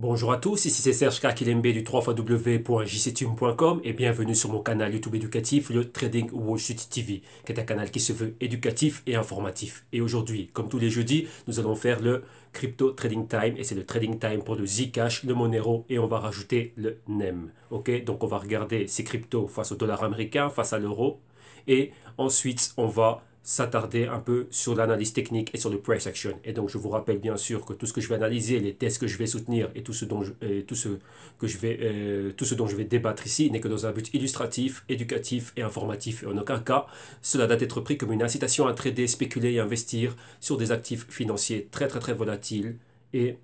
Bonjour à tous, ici c'est Serge Kakilembe du 3xw.jcteam.com et bienvenue sur mon canal YouTube éducatif, le Trading Wall Street TV, qui est un canal qui se veut éducatif et informatif. Et aujourd'hui, comme tous les jeudis, nous allons faire le Crypto Trading Time et c'est le Trading Time pour le Zcash, le Monero et on va rajouter le NEM. Ok, donc on va regarder ces cryptos face au dollar américain, face à l'euro et ensuite on va s'attarder un peu sur l'analyse technique et sur le price action. Et donc, je vous rappelle bien sûr que tout ce que je vais analyser, les tests que je vais soutenir et tout ce dont je, vais, euh, vais débattre ici n'est que dans un but illustratif, éducatif et informatif. Et en aucun cas, cela doit être pris comme une incitation à trader, spéculer et investir sur des actifs financiers très très très volatiles et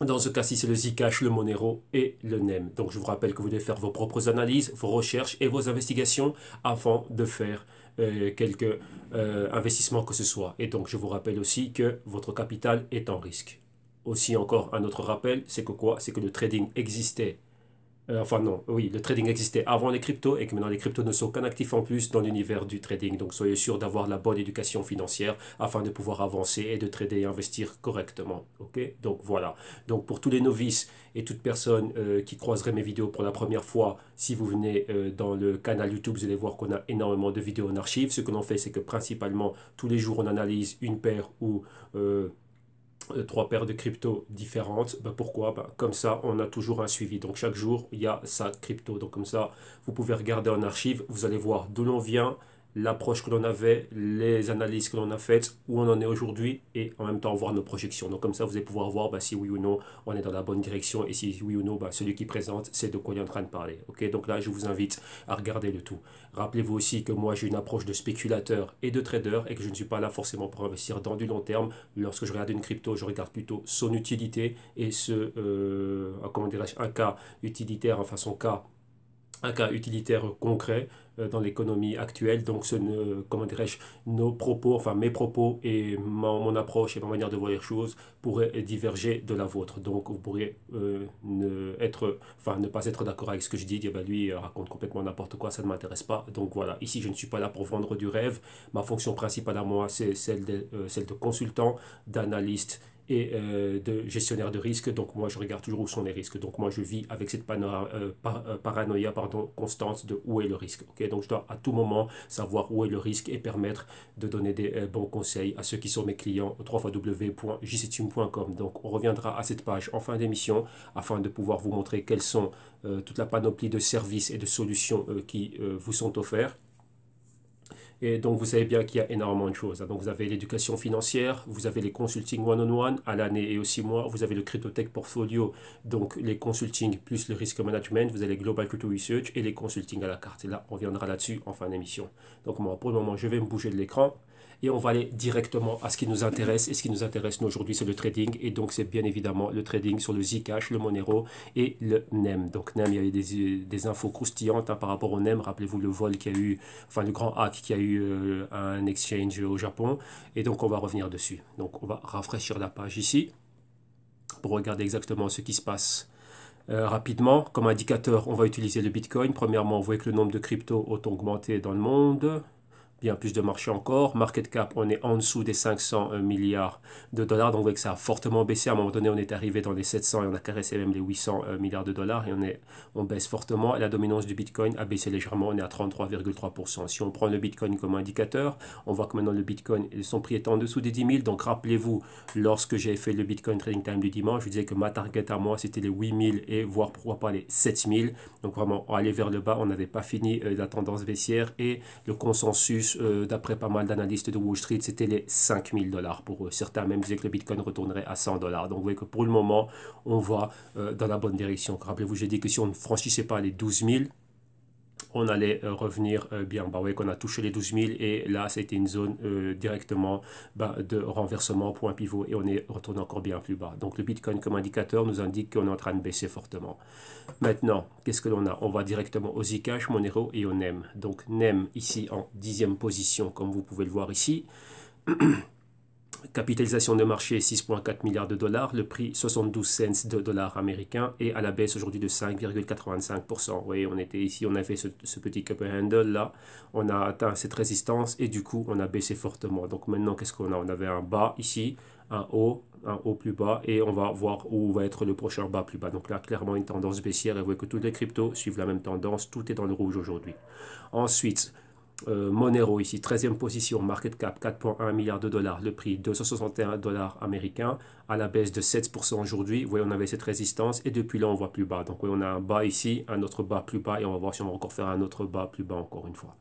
dans ce cas-ci, c'est le Zcash, le Monero et le NEM. Donc je vous rappelle que vous devez faire vos propres analyses, vos recherches et vos investigations avant de faire quelques euh, quelque euh, investissement que ce soit. Et donc, je vous rappelle aussi que votre capital est en risque. Aussi encore, un autre rappel, c'est que quoi C'est que le trading existait euh, enfin non, oui, le trading existait avant les cryptos et que maintenant les cryptos ne sont qu'un actif en plus dans l'univers du trading. Donc soyez sûr d'avoir la bonne éducation financière afin de pouvoir avancer et de trader et investir correctement. Ok Donc voilà. Donc pour tous les novices et toute personne euh, qui croiserait mes vidéos pour la première fois, si vous venez euh, dans le canal YouTube, vous allez voir qu'on a énormément de vidéos en archive. Ce que l'on fait, c'est que principalement tous les jours on analyse une paire ou euh, trois paires de crypto différentes. Bah, pourquoi bah, Comme ça, on a toujours un suivi. Donc chaque jour, il y a sa crypto. Donc comme ça, vous pouvez regarder en archive, vous allez voir d'où l'on vient, l'approche que l'on avait, les analyses que l'on a faites, où on en est aujourd'hui et en même temps voir nos projections. Donc comme ça, vous allez pouvoir voir bah, si oui ou non on est dans la bonne direction et si oui ou non bah, celui qui présente, c'est de quoi il est en train de parler. ok Donc là, je vous invite à regarder le tout. Rappelez-vous aussi que moi, j'ai une approche de spéculateur et de trader et que je ne suis pas là forcément pour investir dans du long terme. Lorsque je regarde une crypto, je regarde plutôt son utilité et ce, euh, comment dirais-je, un cas utilitaire, enfin son cas un cas utilitaire concret euh, dans l'économie actuelle. Donc, ce ne, comment dirais-je, nos propos, enfin mes propos et mon approche et ma manière de voir les choses pourraient diverger de la vôtre. Donc, vous pourriez euh, ne, être, enfin, ne pas être d'accord avec ce que je dis, bah, lui, raconte complètement n'importe quoi, ça ne m'intéresse pas. Donc, voilà, ici, je ne suis pas là pour vendre du rêve. Ma fonction principale à moi, c'est celle de, euh, celle de consultant, d'analyste et euh, de gestionnaire de risque. Donc moi, je regarde toujours où sont les risques. Donc moi, je vis avec cette euh, euh, paranoïa pardon, constante de où est le risque. ok Donc je dois à tout moment savoir où est le risque et permettre de donner des bons conseils à ceux qui sont mes clients au Donc on reviendra à cette page en fin d'émission afin de pouvoir vous montrer quelles sont toute la panoplie de services et de solutions qui vous sont offerts et donc, vous savez bien qu'il y a énormément de choses. Hein. Donc, vous avez l'éducation financière, vous avez les consulting one-on-one à l'année et aussi mois, vous avez le CryptoTech Portfolio, donc les consulting plus le risk management, vous avez Global Crypto Research et les consulting à la carte. Et là, on reviendra là-dessus en fin d'émission. Donc, moi, pour le moment, je vais me bouger de l'écran et on va aller directement à ce qui nous intéresse. Et ce qui nous intéresse aujourd'hui, c'est le trading. Et donc, c'est bien évidemment le trading sur le Zcash, le Monero et le NEM. Donc, NEM, il y a des, des infos croustillantes hein, par rapport au NEM. Rappelez-vous le vol qui a eu, enfin, le grand hack qui a eu euh, un exchange au Japon. Et donc, on va revenir dessus. Donc, on va rafraîchir la page ici pour regarder exactement ce qui se passe. Euh, rapidement, comme indicateur, on va utiliser le Bitcoin. Premièrement, vous voyez que le nombre de cryptos ont augmenté dans le monde a plus de marché encore. Market cap, on est en dessous des 500 euh, milliards de dollars, donc vous voyez que ça a fortement baissé. À un moment donné, on est arrivé dans les 700 et on a caressé même les 800 euh, milliards de dollars et on, est, on baisse fortement. Et la dominance du Bitcoin a baissé légèrement, on est à 33,3%. Si on prend le Bitcoin comme indicateur, on voit que maintenant le Bitcoin, son prix est en dessous des 10 000. Donc rappelez-vous, lorsque j'ai fait le Bitcoin Trading Time du dimanche, je disais que ma target à moi, c'était les 8000 et voire pourquoi pas les 7000. Donc vraiment, aller vers le bas, on n'avait pas fini euh, la tendance baissière et le consensus euh, d'après pas mal d'analystes de Wall Street, c'était les 5000 dollars pour Certains même disaient que le Bitcoin retournerait à 100 dollars. Donc vous voyez que pour le moment, on va euh, dans la bonne direction. Rappelez-vous, j'ai dit que si on ne franchissait pas les 12 000, on allait euh, revenir euh, bien. Bah ouais, qu'on a touché les 12 000 et là, c'était une zone euh, directement bah, de renversement, point pivot et on est retourné encore bien plus bas. Donc le Bitcoin comme indicateur nous indique qu'on est en train de baisser fortement. Maintenant, qu'est-ce que l'on a On va directement au Zcash, Monero et au NEM. Donc NEM ici en dixième position, comme vous pouvez le voir ici. Capitalisation de marché 6,4 milliards de dollars, le prix 72 cents de dollars américains et à la baisse aujourd'hui de 5,85%. Oui, on était ici, on a fait ce, petit cup handle là, on a atteint cette résistance et du coup on a baissé fortement. Donc maintenant qu'est-ce qu'on a On avait un bas ici, un haut, un haut plus bas et on va voir où va être le prochain bas plus bas. Donc là, clairement une tendance baissière et vous voyez que toutes les cryptos suivent la même tendance, tout est dans le rouge aujourd'hui. Ensuite, euh, Monero ici, 13e position, market cap 4,1 milliards de dollars, le prix 261 dollars américains, à la baisse de 7% aujourd'hui. Vous voyez, on avait cette résistance et depuis là, on voit plus bas. Donc, on a un bas ici, un autre bas plus bas et on va voir si on va encore faire un autre bas plus bas encore une fois.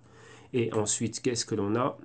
Et ensuite, qu'est-ce que l'on a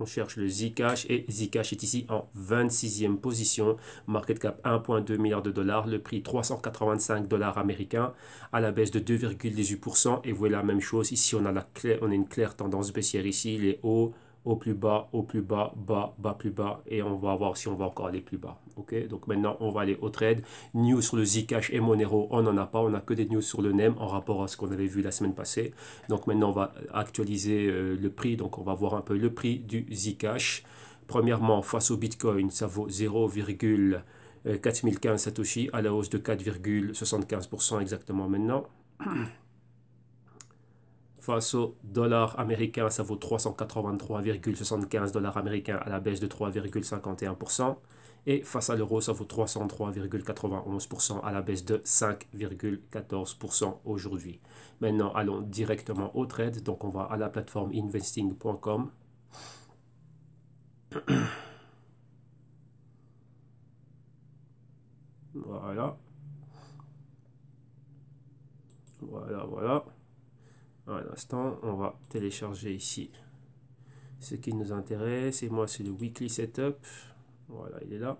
on cherche le Zcash et Zcash est ici en 26e position. Market cap 1,2 milliard de dollars. Le prix 385 dollars américains à la baisse de 2,18%. Et vous voyez la même chose. Ici, on a, la clé, on a une claire tendance baissière ici. Les hauts au plus bas, au plus bas, bas, bas, plus bas, et on va voir si on va encore aller plus bas. Ok, donc maintenant on va aller au trade. News sur le Zcash et Monero, on n'en a pas, on a que des news sur le NEM en rapport à ce qu'on avait vu la semaine passée. Donc maintenant on va actualiser euh, le prix, donc on va voir un peu le prix du Zcash. Premièrement, face au Bitcoin, ça vaut 0,4015 euh, Satoshi à la hausse de 4,75% exactement maintenant face au dollar américain, ça vaut 383,75 dollars américains à la baisse de 3,51%. Et face à l'euro, ça vaut 303,91% à la baisse de 5,14% aujourd'hui. Maintenant, allons directement au trade. Donc, on va à la plateforme investing.com. Voilà. Voilà, voilà un instant, on va télécharger ici ce qui nous intéresse. Et moi, c'est le weekly setup. Voilà, il est là.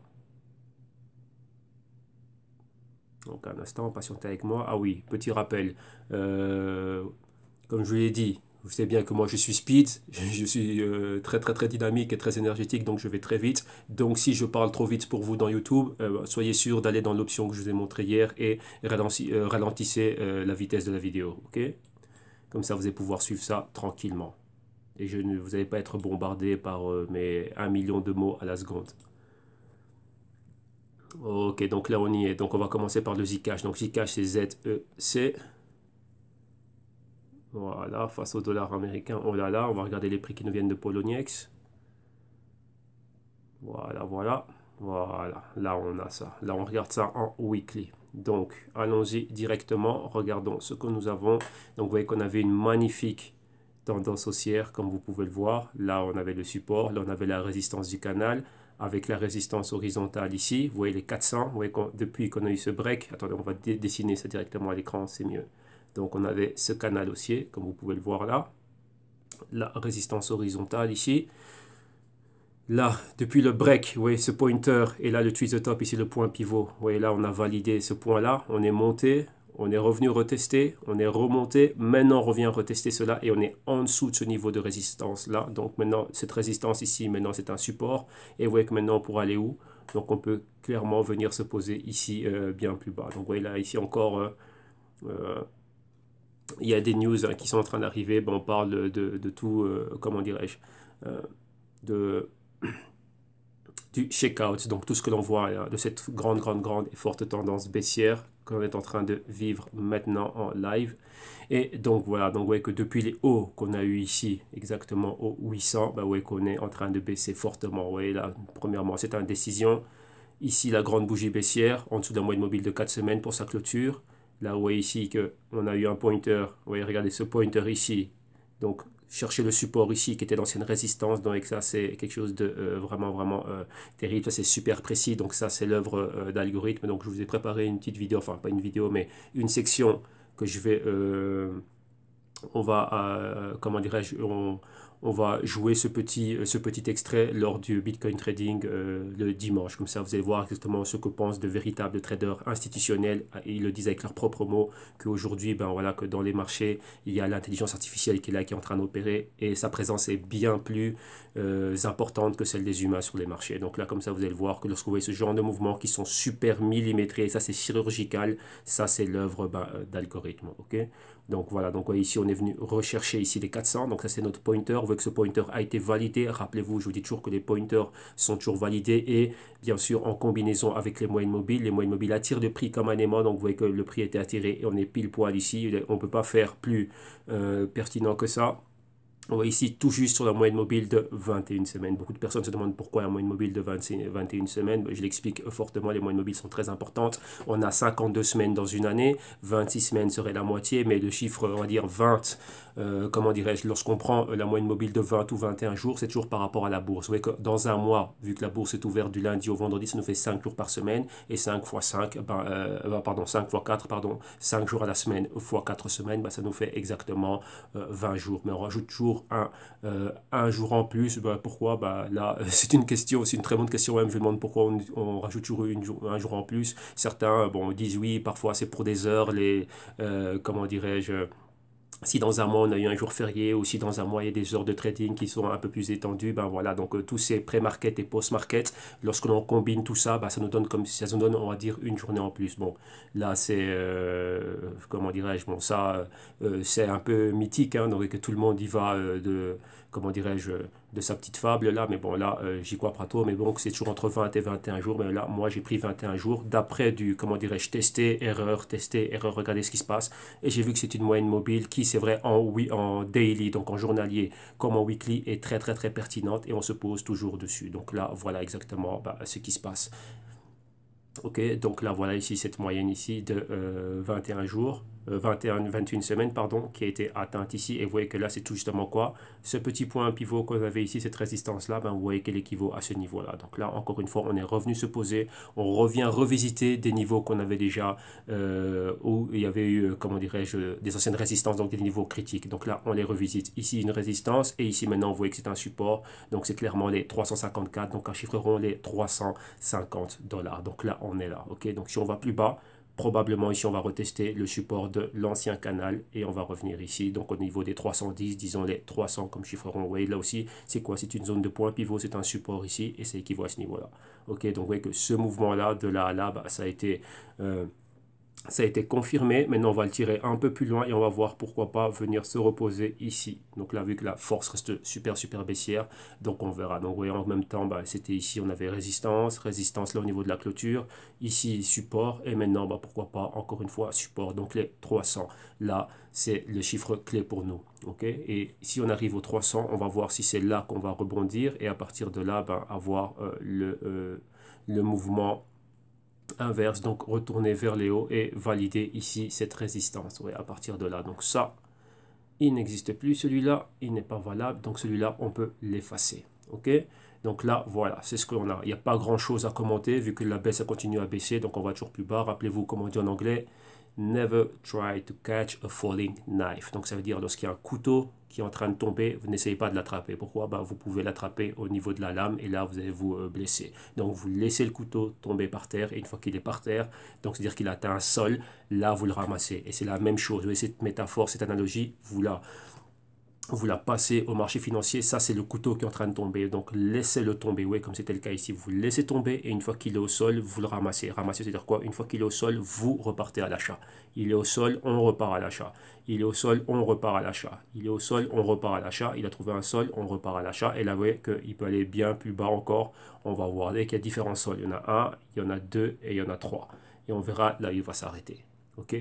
Donc, un instant, patientez avec moi. Ah oui, petit rappel. Euh, comme je vous l'ai dit, vous savez bien que moi je suis speed, je suis euh, très très très dynamique et très énergétique, donc je vais très vite. Donc si je parle trop vite pour vous dans YouTube, euh, soyez sûr d'aller dans l'option que je vous ai montrée hier et ralentissez, ralentissez la vitesse de la vidéo. ok comme ça, vous allez pouvoir suivre ça tranquillement. Et je ne, vous n'allez pas être bombardé par euh, mes 1 million de mots à la seconde. Ok, donc là on y est. Donc on va commencer par le Zcash. Donc Zcash c'est Z-E-C. Voilà, face au dollar américain. Oh là là, on va regarder les prix qui nous viennent de Poloniex. Voilà, voilà. Voilà, là on a ça. Là on regarde ça en weekly. Donc, allons-y directement, regardons ce que nous avons. Donc, vous voyez qu'on avait une magnifique tendance haussière, comme vous pouvez le voir. Là, on avait le support, là, on avait la résistance du canal, avec la résistance horizontale ici. Vous voyez les 400, vous voyez qu'on, depuis qu'on a eu ce break, attendez, on va dessiner ça directement à l'écran, c'est mieux. Donc, on avait ce canal haussier, comme vous pouvez le voir là. La résistance horizontale ici. Là, depuis le break, voyez ce pointer, et là le twist top, ici le point pivot. voyez là on a validé ce point-là, on est monté, on est revenu retester, on est remonté, maintenant on revient retester cela et on est en dessous de ce niveau de résistance là. Donc maintenant cette résistance ici, maintenant c'est un support et vous voyez que maintenant on pour aller où Donc on peut clairement venir se poser ici euh, bien plus bas. Donc vous voyez là ici encore, euh, euh, il y a des news hein, qui sont en train d'arriver. on parle de tout, comment dirais-je, de du check-out, donc tout ce que l'on voit hein, de cette grande, grande, grande et forte tendance baissière qu'on est en train de vivre maintenant en live. Et donc voilà, donc vous voyez que depuis les hauts qu'on a eu ici, exactement au 800, bah, vous voyez qu'on est en train de baisser fortement. Vous voyez là, premièrement, c'est indécision. Ici, la grande bougie baissière, en dessous d'un moyenne mobile de 4 semaines pour sa clôture. Là, vous voyez ici qu'on a eu un pointer. Vous voyez, regardez ce pointer ici. Donc, chercher le support ici qui était l'ancienne résistance donc ça c'est quelque chose de euh, vraiment vraiment euh, terrible ça c'est super précis donc ça c'est l'œuvre euh, d'algorithme donc je vous ai préparé une petite vidéo enfin pas une vidéo mais une section que je vais on va comment dirais-je on va jouer euh, ce petit, extrait lors du Bitcoin Trading euh, le dimanche. Comme ça, vous allez voir exactement ce que pensent de véritables traders institutionnels. Ah, ils le disent avec leurs propres mots qu'aujourd'hui, ben voilà, que dans les marchés, il y a l'intelligence artificielle qui est là, qui est en train d'opérer. Et sa présence est bien plus euh, importante que celle des humains sur les marchés. Donc là, comme ça, vous allez voir que lorsque vous voyez ce genre de mouvements qui sont super millimétrés, ça c'est chirurgical, ça c'est l'œuvre ben, d'algorithme. ok donc voilà, donc ici on est venu rechercher ici les 400, donc ça c'est notre pointer, on veut que ce pointer a été validé, rappelez-vous, je vous dis toujours que les pointers sont toujours validés et bien sûr en combinaison avec les moyennes mobiles, les moyennes mobiles attirent le prix comme un aimant, donc vous voyez que le prix était attiré et on est pile poil ici, on ne peut pas faire plus euh, pertinent que ça. On ici tout juste sur la moyenne mobile de 21 semaines. Beaucoup de personnes se demandent pourquoi la moyenne mobile de 21 semaines. Je l'explique fortement, les moyennes mobiles sont très importantes. On a 52 semaines dans une année, 26 semaines serait la moitié, mais le chiffre, on va dire 20, euh, comment dirais-je, lorsqu'on prend euh, la moyenne mobile de 20 ou 21 jours, c'est toujours par rapport à la bourse. Vous voyez que dans un mois, vu que la bourse est ouverte du lundi au vendredi, ça nous fait 5 jours par semaine, et 5 fois 5, ben, euh, pardon, 5 fois 4, pardon, 5 jours à la semaine fois 4 semaines, ben, ça nous fait exactement 20 jours. Mais on rajoute toujours un, un jour en plus, ben, pourquoi Là, c'est une question, c'est une très bonne question même, je me demande pourquoi on, rajoute toujours une, un jour en plus. Certains, bon, disent oui, parfois c'est pour des heures, les, comment dirais-je, si dans un mois on a eu un jour férié ou si dans un mois il y a des heures de trading qui sont un peu plus étendues, ben voilà, donc euh, tous ces pré-market et post-market, lorsque l'on combine tout ça, ben, ça nous donne comme ça nous donne, on va dire, une journée en plus. Bon, là c'est, euh, comment dirais-je, bon ça euh, c'est un peu mythique, hein, donc tout le monde y va de, comment dirais-je, de sa petite fable là, mais bon là euh, j'y crois pas trop, mais bon c'est toujours entre 20 et 21 jours, mais là moi j'ai pris 21 jours d'après du, comment dirais-je, tester, erreur, tester, erreur, regarder ce qui se passe, et j'ai vu que c'est une moyenne mobile qui c'est vrai en, oui, en daily, donc en journalier, comme en weekly, est très très très pertinente et on se pose toujours dessus, donc là voilà exactement bah, ce qui se passe. Ok, donc là voilà ici cette moyenne ici de 21 euh, jours, 21, euh, 21 semaines, pardon, qui a été atteinte ici. Et vous voyez que là, c'est tout justement quoi Ce petit point pivot qu'on avait ici, cette résistance-là, ben, vous voyez qu'elle équivaut à ce niveau-là. Donc là, encore une fois, on est revenu se poser, on revient revisiter des niveaux qu'on avait déjà, euh, où il y avait eu, euh, comment dirais-je, des anciennes résistances, donc des niveaux critiques. Donc là, on les revisite. Ici, une résistance, et ici, maintenant, vous voyez que c'est un support. Donc c'est clairement les 354, donc un chiffre rond, les 350 dollars. Donc là, on est là, ok Donc si on va plus bas, probablement ici on va retester le support de l'ancien canal et on va revenir ici donc au niveau des 310 disons les 300 comme chiffre rond vous voyez là aussi c'est quoi c'est une zone de point pivot c'est un support ici et c'est équivalent à ce niveau là ok donc vous voyez que ce mouvement là de là à là ça a été euh, ça a été confirmé, maintenant on va le tirer un peu plus loin et on va voir pourquoi pas venir se reposer ici. Donc là, vu que la force reste super, super baissière, donc on verra. Donc vous voyez, en même temps, bah, c'était ici, on avait résistance, résistance là au niveau de la clôture, ici support, et maintenant, bah, pourquoi pas, encore une fois, support. Donc les 300, là, c'est le chiffre clé pour nous. ok et si on arrive aux 300, on va voir si c'est là qu'on va rebondir, et à partir de là, bah, avoir euh, le, euh, le mouvement inverse, donc retourner vers les hauts et valider ici cette résistance. Ouais, à partir de là, donc ça, il n'existe plus. Celui-là, il n'est pas valable. Donc celui-là, on peut l'effacer. OK donc là, voilà, c'est ce qu'on a. Il n'y a pas grand-chose à commenter vu que la baisse continue à baisser. Donc on va toujours plus bas. Rappelez-vous, comment on dit en anglais, never try to catch a falling knife. Donc ça veut dire lorsqu'il y a un couteau qui est en train de tomber, vous n'essayez pas de l'attraper. Pourquoi bah, Vous pouvez l'attraper au niveau de la lame et là, vous allez vous euh, blesser. Donc, vous laissez le couteau tomber par terre et une fois qu'il est par terre, donc c'est-à-dire qu'il atteint un sol, là, vous le ramassez. Et c'est la même chose. Vous voyez cette métaphore, cette analogie, vous la vous la passez au marché financier, ça c'est le couteau qui est en train de tomber. Donc laissez-le tomber, Oui, comme c'était le cas ici. Vous laissez tomber et une fois qu'il est au sol, vous le ramassez. ramassez c'est-à-dire quoi Une fois qu'il est au sol, vous repartez à l'achat. Il est au sol, on repart à l'achat. Il est au sol, on repart à l'achat. Il est au sol, on repart à l'achat. Il a trouvé un sol, on repart à l'achat. Et là, vous voyez qu'il peut aller bien plus bas encore. On va voir qu'il y a différents sols. Il y en a un, il y en a deux et il y en a trois. Et on verra là il va s'arrêter. OK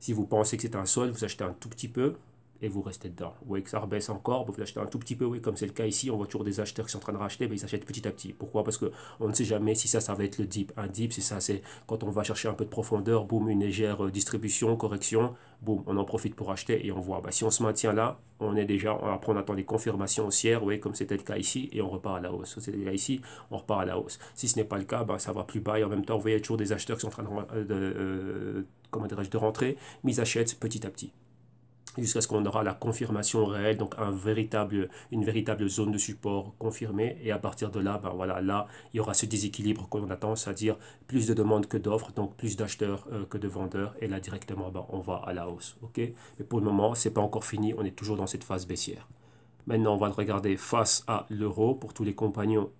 Si vous pensez que c'est un sol, vous achetez un tout petit peu et vous restez dedans. Vous voyez que ça rebaisse encore, vous achetez un tout petit peu, oui, comme c'est le cas ici, on voit toujours des acheteurs qui sont en train de racheter, mais ils achètent petit à petit. Pourquoi Parce que on ne sait jamais si ça, ça va être le dip. Un dip, c'est ça, c'est quand on va chercher un peu de profondeur, boum, une légère euh, distribution, correction, boum, on en profite pour acheter et on voit. Bah, si on se maintient là, on est déjà, après on attend des confirmations haussières, oui, comme c'était le cas ici, et on repart à la hausse. c'est le ici, on repart à la hausse. Si ce n'est pas le cas, bah, ça va plus bas et en même temps, vous voyez toujours des acheteurs qui sont en train de, euh, euh, de rentrer, mais ils achètent petit à petit jusqu'à ce qu'on aura la confirmation réelle, donc un véritable, une véritable zone de support confirmée. Et à partir de là, ben voilà, là, il y aura ce déséquilibre qu'on attend, c'est-à-dire plus de demandes que d'offres, donc plus d'acheteurs euh, que de vendeurs. Et là, directement, ben, on va à la hausse. ok Mais pour le moment, ce n'est pas encore fini, on est toujours dans cette phase baissière. Maintenant, on va le regarder face à l'euro pour tous les compagnons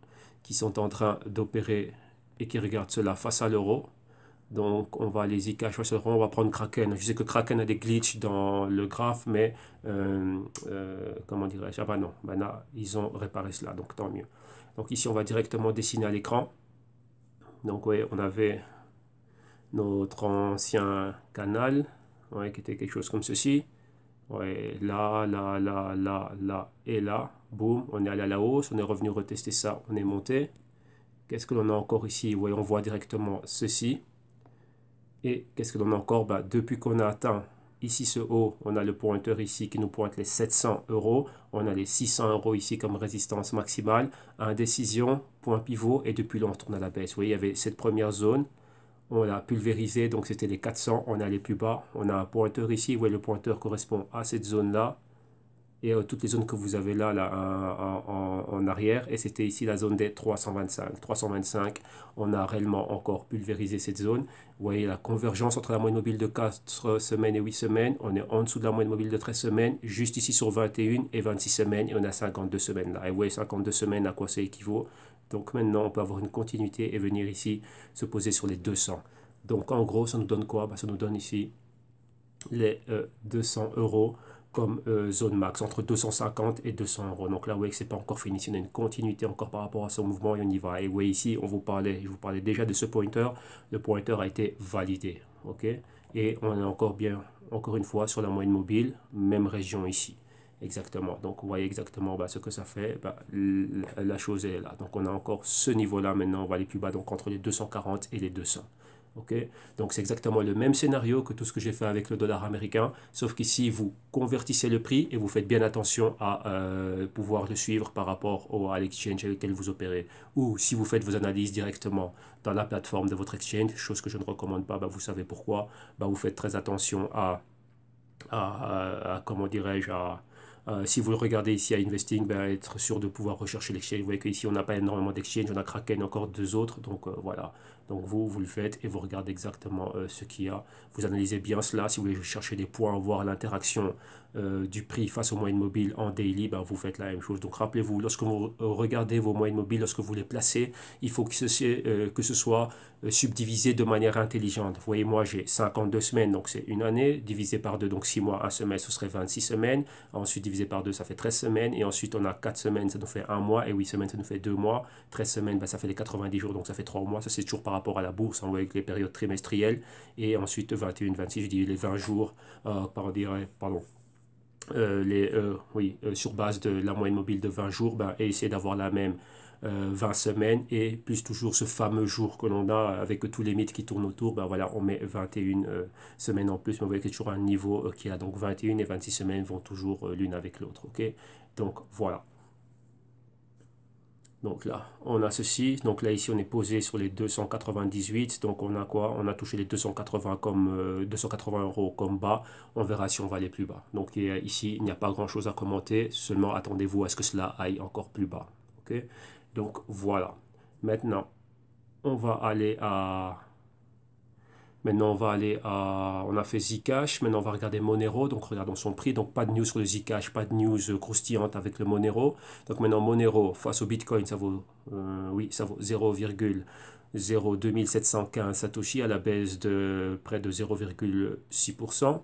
qui sont en train d'opérer et qui regardent cela face à l'euro. Donc, on va aller Zika, on va prendre Kraken. Je sais que Kraken a des glitches dans le graphe, mais euh, euh, comment dirais-je Ah bah non, bah ils ont réparé cela, donc tant mieux. Donc ici, on va directement dessiner à l'écran. Donc oui, on avait notre ancien canal, qui était quelque chose comme ceci. Ouais, là, là, là, là, là et là. Boum, on est allé à la hausse, on est revenu retester ça, on est monté. Qu'est-ce que l'on a encore ici voyez On voit directement ceci. Et qu'est-ce que l'on a encore bah, Depuis qu'on a atteint ici ce haut, on a le pointeur ici qui nous pointe les 700 euros. On a les 600 euros ici comme résistance maximale. Indécision, point pivot et depuis là on tourne à la baisse. Vous voyez, il y avait cette première zone. On l'a pulvérisé, donc c'était les 400. On est allé plus bas. On a un pointeur ici. Vous voyez, le pointeur correspond à cette zone-là et euh, toutes les zones que vous avez là, là euh, en, arrière. Et c'était ici la zone des 325. 325, on a réellement encore pulvérisé cette zone. Vous voyez la convergence entre la moyenne mobile de 4 semaines et 8 semaines. On est en dessous de la moyenne mobile de 13 semaines, juste ici sur 21 et 26 semaines. Et on a 52 semaines là. Et vous voyez 52 semaines à quoi ça équivaut. Donc maintenant, on peut avoir une continuité et venir ici se poser sur les 200. Donc en gros, ça nous donne quoi bah, Ça nous donne ici les 200 euh, euros comme euh, zone max entre 250 et 200 euros. Donc là, vous voyez que c'est pas encore fini, il y a une continuité encore par rapport à ce mouvement et on y va. Et vous voyez ici, on vous parlait, je vous parlais déjà de ce pointer. Le pointer a été validé, ok Et on est encore bien, encore une fois, sur la moyenne mobile, même région ici. Exactement. Donc, vous voyez exactement bah, ce que ça fait. Bah, la chose est là. Donc, on a encore ce niveau-là. Maintenant, on va aller plus bas. Donc, entre les 240 et les 200. Donc c'est exactement le même scénario que tout ce que j'ai fait avec le dollar américain, sauf qu'ici vous convertissez le prix et vous faites bien attention à euh, pouvoir le suivre par rapport à l'exchange avec lequel vous opérez. Ou si vous faites vos analyses directement dans la plateforme de votre exchange, chose que je ne recommande pas, bah, vous savez pourquoi, bah, vous faites très attention à, comment dirais-je, à... si vous le regardez ici à Investing, bah, être sûr de pouvoir rechercher l'exchange. Vous voyez qu'ici, on n'a pas énormément d'exchange, on a Kraken encore deux autres. Donc euh, voilà, donc vous, vous le faites et vous regardez exactement euh, ce qu'il y a. Vous analysez bien cela. Si vous voulez chercher des points, voir l'interaction euh, du prix face aux moyennes mobiles en daily, ben, vous faites la même chose. Donc rappelez-vous, lorsque vous euh, regardez vos moyennes mobiles, lorsque vous les placez, il faut que ce, soit subdivisé de manière intelligente. Vous voyez, moi j'ai 52 semaines, donc c'est une année, divisé par deux donc 6 mois, 1 semestre, ce serait 26 semaines. Ensuite, divisé par deux ça fait 13 semaines. Et ensuite, on a 4 semaines, ça nous fait 1 mois. Et 8 semaines, ça nous fait 2 mois. 13 semaines, ben, ça fait les 90 jours, donc ça fait 3 mois. Ça, c'est toujours rapport à la bourse, on voit avec les périodes trimestrielles, et ensuite 21, 26, je dis les 20 jours, euh, par, pardon, euh, les, euh, oui, sur base de la moyenne mobile de 20 jours, ben, et essayer d'avoir la même 20 semaines, et plus toujours ce fameux jour que l'on a avec tous les mythes qui tournent autour, ben, voilà, on met 21 semaines en plus, mais vous voyez qu'il y toujours un niveau qui a donc 21 et 26 semaines vont toujours l'une avec l'autre. ok Donc voilà. Donc là, on a ceci. Donc là, ici, on est posé sur les 298. Donc on a quoi On a touché les 280, comme, 280 euh, euros comme bas. On verra si on va aller plus bas. Donc ici, il n'y a pas grand-chose à commenter. Seulement, attendez-vous à ce que cela aille encore plus bas. ok Donc voilà. Maintenant, on va aller à Maintenant, on va aller à, on a fait Zcash. Maintenant, on va regarder Monero. Donc, regardons son prix. Donc, pas de news sur le Zcash, pas de news euh, croustillante avec le Monero. Donc, maintenant, Monero face au Bitcoin, ça vaut, euh, oui, ça vaut 0,02715 Satoshi à la baisse de près de 0,6%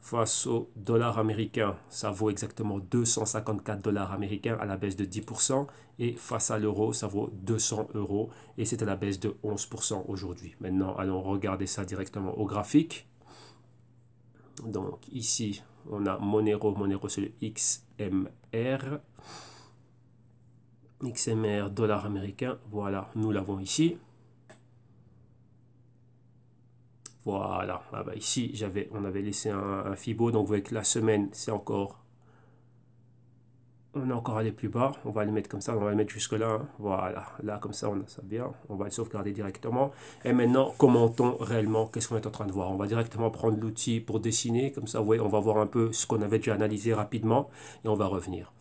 face au dollar américain, ça vaut exactement 254 dollars américains à la baisse de 10%. Et face à l'euro, ça vaut 200 euros. Et c'est à la baisse de 11% aujourd'hui. Maintenant, allons regarder ça directement au graphique. Donc ici, on a Monero. Monero, c'est XMR. XMR, dollar américain. Voilà, nous l'avons ici. Voilà. Ah bah, ici, on avait laissé un, Fibo. Donc, vous voyez que la semaine, c'est encore... On est encore allé plus bas. On va le mettre comme ça. On va le mettre jusque là. Hein. Voilà. Là, comme ça, on a ça bien. On va le sauvegarder directement. Et maintenant, commentons réellement qu'est-ce qu'on est en train de voir. On va directement prendre l'outil pour dessiner. Comme ça, vous voyez, on va voir un peu ce qu'on avait déjà analysé rapidement. Et on va revenir.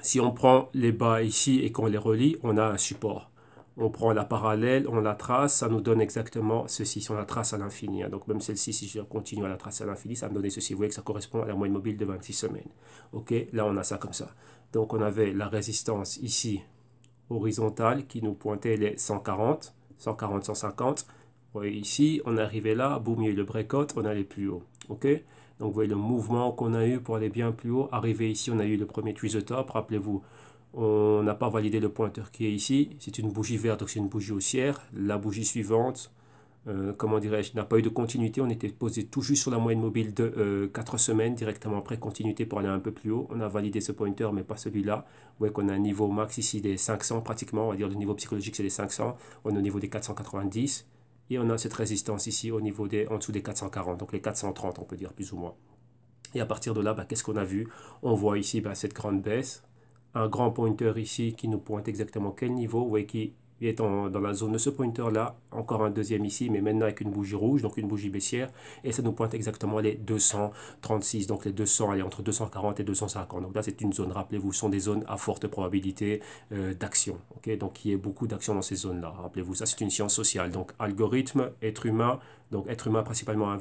Si on prend les bas ici et qu'on les relie, on a un support on prend la parallèle, on la trace, ça nous donne exactement ceci, si on la trace à l'infini. Hein, donc même celle-ci, si je continue à la tracer à l'infini, ça me donne ceci. Vous voyez que ça correspond à la moyenne mobile de 26 semaines. OK, là on a ça comme ça. Donc on avait la résistance ici horizontale qui nous pointait les 140, 140, 150. Vous voyez ici, on arrivait là, boum, il y a eu le breakout, on allait plus haut. OK donc vous voyez le mouvement qu'on a eu pour aller bien plus haut. Arrivé ici, on a eu le premier twist top, rappelez-vous, on n'a pas validé le pointeur qui est ici. C'est une bougie verte, donc c'est une bougie haussière. La bougie suivante, euh, comment dirais-je, n'a pas eu de continuité. On était posé tout juste sur la moyenne mobile de 4 euh, semaines, directement après continuité pour aller un peu plus haut. On a validé ce pointeur, mais pas celui-là. Vous voyez qu'on a un niveau max ici des 500 pratiquement. On va dire le niveau psychologique, c'est les 500. On est au niveau des 490. Et on a cette résistance ici au niveau des, en dessous des 440, donc les 430, on peut dire plus ou moins. Et à partir de là, bah, qu'est-ce qu'on a vu On voit ici bah, cette grande baisse un grand pointer ici qui nous pointe exactement quel niveau. Vous voyez qui est dans la zone de ce pointer là. Encore un deuxième ici, mais maintenant avec une bougie rouge, donc une bougie baissière. Et ça nous pointe exactement les 236. Donc les 200, allez, entre 240 et 250. Donc là, c'est une zone, rappelez-vous, sont des zones à forte probabilité euh, d'action. ok donc il y a beaucoup d'actions dans ces zones là. Rappelez-vous, ça c'est une science sociale. Donc algorithme, être humain. Donc être humain principalement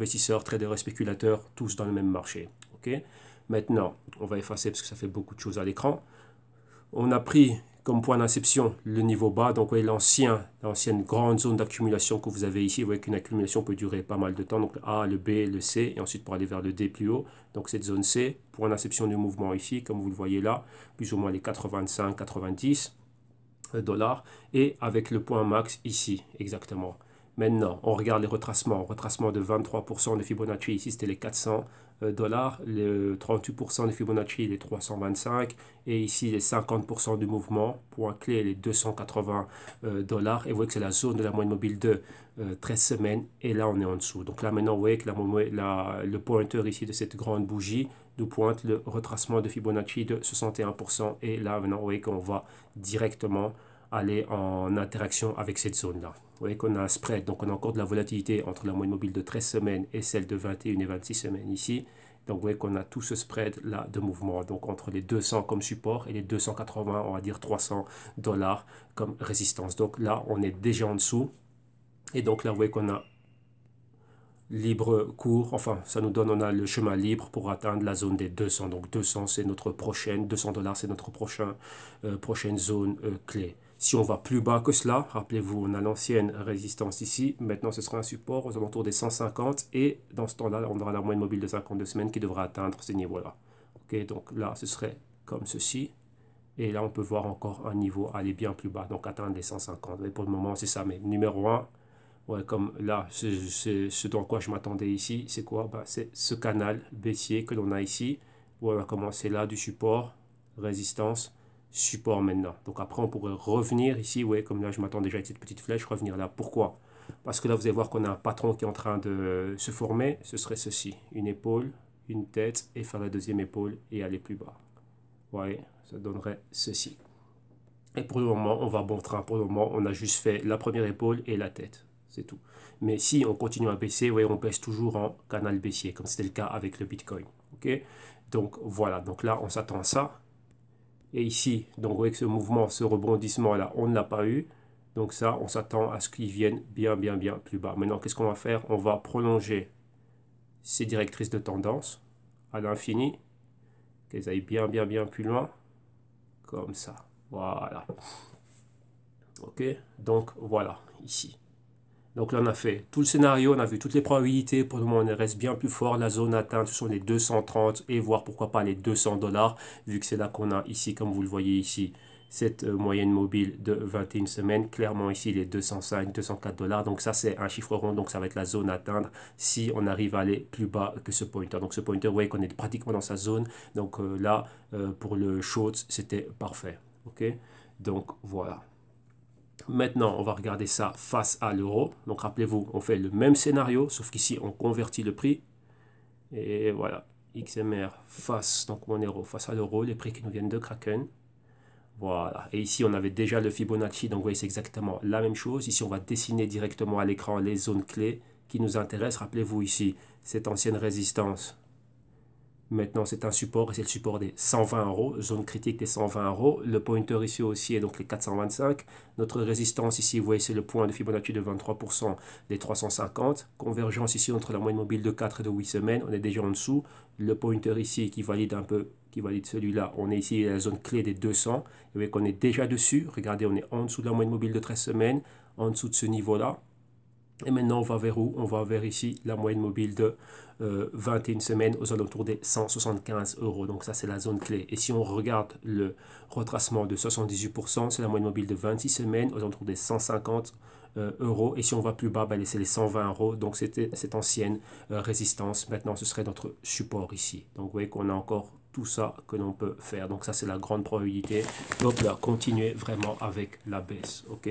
trader et spéculateur, tous dans le même marché. ok Maintenant, on va effacer parce que ça fait beaucoup de choses à l'écran. On a pris comme point d'inception le niveau bas, donc l'ancien, l'ancienne grande zone d'accumulation que vous avez ici. Vous voyez qu'une accumulation peut durer pas mal de temps, donc le A, le B, le C, et ensuite pour aller vers le D plus haut, donc cette zone C, point d'inception du mouvement ici, comme vous le voyez là, plus ou moins les 85, 90 euh, dollars, et avec le point max ici, exactement. Maintenant, on regarde les retracements. Retracement de 23% de Fibonacci, ici c'était les 400 euh, dollars, le 38% de Fibonacci, les 325, et ici les 50% du mouvement, point clé, les 280 euh, dollars. Et vous voyez que c'est la zone de la moyenne mobile de 13 euh, semaines, et là on est en dessous. Donc là maintenant, vous voyez que le pointeur ici de cette grande bougie nous pointe le retracement de Fibonacci de 61%, et là maintenant, vous voyez qu'on va directement aller en interaction avec cette zone-là. Vous voyez qu'on a un spread, donc on a encore de la volatilité entre la moyenne mobile de 13 semaines et celle de 21 et 26 semaines ici. Donc vous voyez qu'on a tout ce spread-là de mouvement, donc entre les 200 comme support et les 280, on va dire 300 dollars comme résistance. Donc là, on est déjà en dessous. Et donc là, vous voyez qu'on a libre cours, enfin ça nous donne, on a le chemin libre pour atteindre la zone des 200. Donc 200 c'est notre prochaine, 200 dollars c'est notre prochain, euh, prochaine zone euh, clé. Si on va plus bas que cela, rappelez-vous, on a l'ancienne résistance ici. Maintenant, ce sera un support aux alentours des 150. Et dans ce temps-là, on aura la moyenne mobile de 52 semaines qui devra atteindre ces niveau là Ok, donc là, ce serait comme ceci. Et là, on peut voir encore un niveau aller bien plus bas, donc atteindre les 150. Et pour le moment, c'est ça. Mais numéro 1, ouais, comme là, ce dans quoi je m'attendais ici, c'est quoi bah, C'est ce canal baissier que l'on a ici, où on va commencer là du support, résistance, support maintenant. Donc après, on pourrait revenir ici, ouais, comme là, je m'attends déjà avec cette petite flèche, revenir là. Pourquoi Parce que là, vous allez voir qu'on a un patron qui est en train de se former. Ce serait ceci, une épaule, une tête, et faire la deuxième épaule et aller plus bas. Ouais, ça donnerait ceci. Et pour le moment, on va bon train. Pour le moment, on a juste fait la première épaule et la tête. C'est tout. Mais si on continue à baisser, ouais, on baisse toujours en canal baissier, comme c'était le cas avec le Bitcoin. ok donc voilà, donc là on s'attend à ça. Et ici, donc avec ce mouvement, ce rebondissement-là, on ne l'a pas eu. Donc ça, on s'attend à ce qu'il vienne bien, bien, bien plus bas. Maintenant, qu'est-ce qu'on va faire On va prolonger ces directrices de tendance à l'infini, qu'elles aillent bien, bien, bien plus loin, comme ça. Voilà. Ok, donc voilà, ici. Donc là, on a fait tout le scénario, on a vu toutes les probabilités. Pour le moment, on reste bien plus fort. La zone atteinte, ce sont les 230 et voire pourquoi pas les 200 dollars, vu que c'est là qu'on a ici, comme vous le voyez ici, cette euh, moyenne mobile de 21 semaines. Clairement, ici, les 205, 204 dollars. Donc ça, c'est un chiffre rond. Donc ça va être la zone atteinte si on arrive à aller plus bas que ce pointer. Donc ce pointer, vous voyez qu'on est pratiquement dans sa zone. Donc euh, là, euh, pour le short, c'était parfait. OK Donc voilà. Maintenant, on va regarder ça face à l'euro. Donc rappelez-vous, on fait le même scénario, sauf qu'ici, on convertit le prix. Et voilà, XMR face, donc mon euro, face à l'euro, les prix qui nous viennent de Kraken. Voilà, et ici on avait déjà le Fibonacci, donc vous voyez c'est exactement la même chose. Ici on va dessiner directement à l'écran les zones clés qui nous intéressent. Rappelez-vous ici, cette ancienne résistance Maintenant, c'est un support et c'est le support des 120 euros, zone critique des 120 euros. Le pointer ici aussi est donc les 425. Notre résistance ici, vous voyez, c'est le point de Fibonacci de 23% des 350. Convergence ici entre la moyenne mobile de 4 et de 8 semaines, on est déjà en dessous. Le pointer ici qui valide un peu, qui valide celui-là, on est ici à la zone clé des 200. Vous voyez qu'on est déjà dessus. Regardez, on est en dessous de la moyenne mobile de 13 semaines, en dessous de ce niveau-là. Et maintenant, on va vers où On va vers ici la moyenne mobile de 21 euh, semaines aux alentours des 175 euros. Donc ça, c'est la zone clé. Et si on regarde le retracement de 78%, c'est la moyenne mobile de 26 semaines aux alentours des 150 euh, euros. Et si on va plus bas, ben, c'est les 120 euros. Donc c'était cette ancienne euh, résistance. Maintenant, ce serait notre support ici. Donc vous voyez qu'on a encore tout ça que l'on peut faire. Donc ça, c'est la grande probabilité. Donc là, continuer vraiment avec la baisse. ok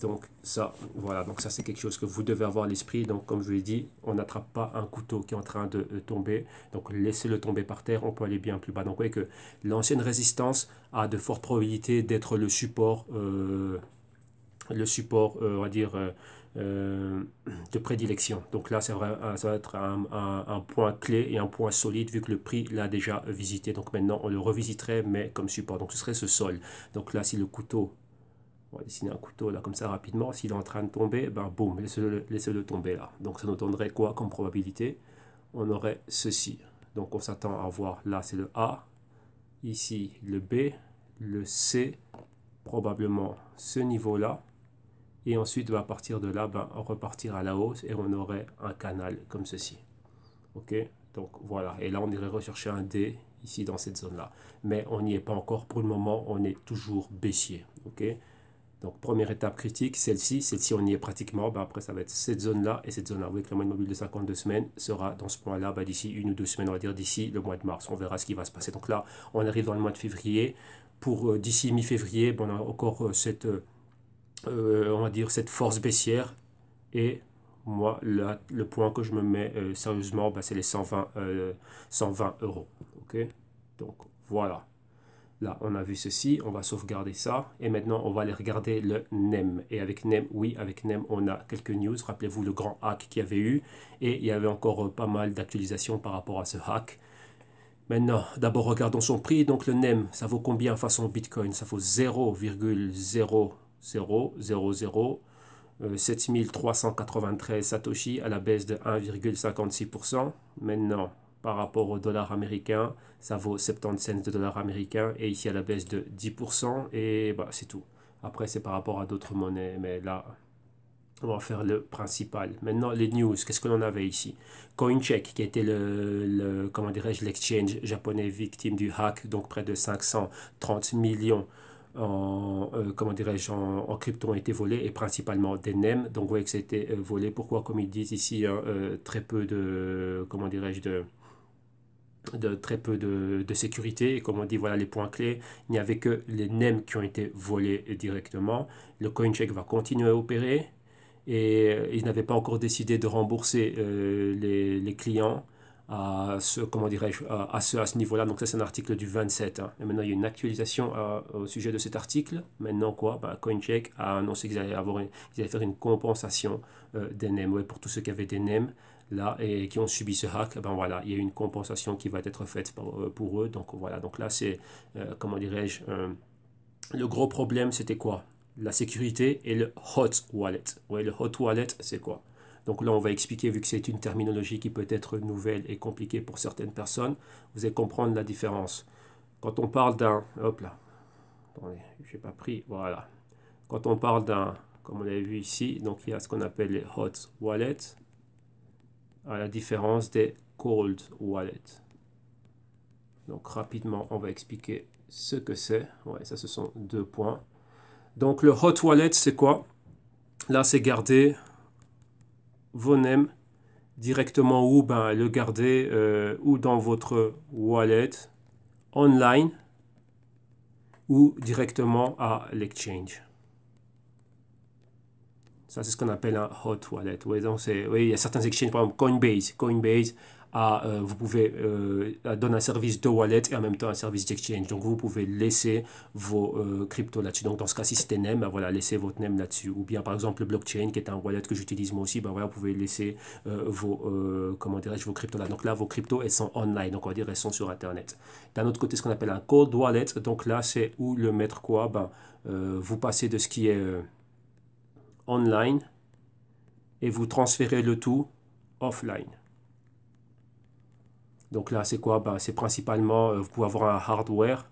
donc ça, voilà, donc ça c'est quelque chose que vous devez avoir à l'esprit. Donc comme je vous l'ai dit, on n'attrape pas un couteau qui est en train de euh, tomber. Donc laissez-le tomber par terre, on peut aller bien plus bas. Donc vous voyez que l'ancienne résistance a de fortes probabilités d'être le support, euh, le support, euh, on va dire, de prédilection. Donc là, ça va, être un, point clé et un point solide vu que le prix l'a déjà visité. Donc maintenant, on le revisiterait, mais comme support. Donc ce serait ce sol. Donc là, si le couteau on va dessiner un couteau là comme ça rapidement, s'il est en train de tomber, ben boum, laissez-le -le tomber là. Donc ça nous donnerait quoi comme probabilité On aurait ceci. Donc on s'attend à voir là c'est le A, ici le B, le C, probablement ce niveau là. Et ensuite, à partir de là, ben, on repartir à la hausse et on aurait un canal comme ceci. OK Donc voilà. Et là, on irait rechercher un D ici dans cette zone-là. Mais on n'y est pas encore. Pour le moment, on est toujours baissier. OK donc, première étape critique, celle-ci. Celle-ci, on y est pratiquement. Bah, après, ça va être cette zone-là et cette zone-là. Vous voyez que mois de mobile de 52 semaines sera dans ce point-là bah, d'ici une ou deux semaines, on va dire d'ici le mois de mars. On verra ce qui va se passer. Donc là, on arrive dans le mois de février. Pour euh, d'ici mi-février, on a encore euh, cette, euh, on va dire, cette force baissière. Et moi, là, le point que je me mets sérieusement, bah, c'est les 120, 120 euros. OK Donc, voilà. Là, on a vu ceci, on va sauvegarder ça. Et maintenant, on va aller regarder le NEM. Et avec NEM, oui, avec NEM, on a quelques news. Rappelez-vous le grand hack qu'il y avait eu. Et il y avait encore euh, pas mal d'actualisations par rapport à ce hack. Maintenant, d'abord, regardons son prix. Donc, le NEM, ça vaut combien façon Bitcoin Ça vaut 0,00007393 7393 Satoshi à la baisse de 1,56%. Maintenant, par rapport au dollar américain. Ça vaut 70 cents de dollars américains et ici à la baisse de 10% et bah, c'est tout. Après, c'est par rapport à d'autres monnaies, mais là, on va faire le principal. Maintenant, les news, qu'est-ce que l'on avait ici Coincheck, qui était le, comment dirais-je, l'exchange japonais victime du hack, donc près de 530 millions en, euh, comment dirais-je, en, crypto ont été volés et principalement des NEM. Donc, vous voyez que c'était euh, volé. Pourquoi Comme ils disent ici, hein, euh, très peu de, comment dirais-je, de, de très peu de, sécurité. Et comme on dit, voilà les points clés. Il n'y avait que les NEM qui ont été volés directement. Le CoinCheck va continuer à opérer. Et euh, ils n'avaient pas encore décidé de rembourser euh, les, clients à ce, comment dirais-je, à, ce, à ce niveau-là. Donc ça, c'est un article du 27. Hein. Et maintenant, il y a une actualisation euh, au sujet de cet article. Maintenant, quoi bah, CoinCheck a annoncé qu'ils allaient, avoir faire une compensation des NEM. pour tous ceux qui avaient des NEM, là et qui ont subi ce hack, ben voilà, il y a une compensation qui va être faite pour, euh, eux. Donc voilà, donc là c'est, euh, comment dirais-je, euh, le gros problème c'était quoi La sécurité et le hot wallet. le hot wallet c'est quoi donc là, on va expliquer, vu que c'est une terminologie qui peut être nouvelle et compliquée pour certaines personnes, vous allez comprendre la différence. Quand on parle d'un... Hop là. Attendez, je pas pris. Voilà. Quand on parle d'un... Comme on l'avait vu ici, donc il y a ce qu'on appelle les hot wallets à la différence des cold wallets. Donc rapidement, on va expliquer ce que c'est. Ouais, ça, ce sont deux points. Donc le hot wallet, c'est quoi Là, c'est garder vos NEM directement ou ben, Le garder euh, ou dans votre wallet online ou directement à l'exchange. Ça, c'est ce qu'on appelle un hot wallet. Oui, donc il y a certains exchanges, par exemple Coinbase. Coinbase, euh, vous pouvez euh, donner un service de wallet et en même temps un service d'exchange. Donc vous pouvez laisser vos euh, cryptos là-dessus. Donc dans ce cas, ci c'était NEM, hein, voilà, laissez votre NEM là-dessus. Ou bien par exemple le blockchain, qui est un wallet que j'utilise moi aussi, bah vous pouvez laisser vos, comment vos cryptos là. Donc là, vos cryptos, elles sont online, donc on va dire elles sont sur Internet. D'un autre côté, ce qu'on appelle un cold wallet, donc là, c'est où le mettre quoi ben, Vous passez de ce qui est online et vous transférez le tout offline. Donc là, c'est quoi bah, C'est principalement, euh, vous pouvez avoir un hardware